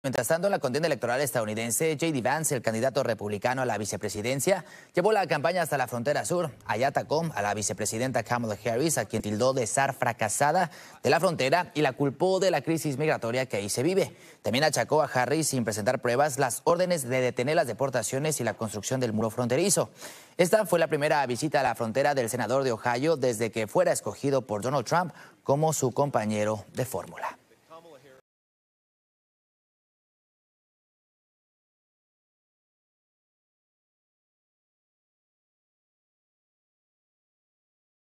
Mientras tanto, en la contienda electoral estadounidense, J.D. Vance, el candidato republicano a la vicepresidencia, llevó la campaña hasta la frontera sur. Allá atacó a la vicepresidenta Kamala Harris, a quien tildó de estar fracasada de la frontera y la culpó de la crisis migratoria que ahí se vive. También achacó a Harris, sin presentar pruebas, las órdenes de detener las deportaciones y la construcción del muro fronterizo. Esta fue la primera visita a la frontera del senador de Ohio desde que fuera escogido por Donald Trump como su compañero de fórmula.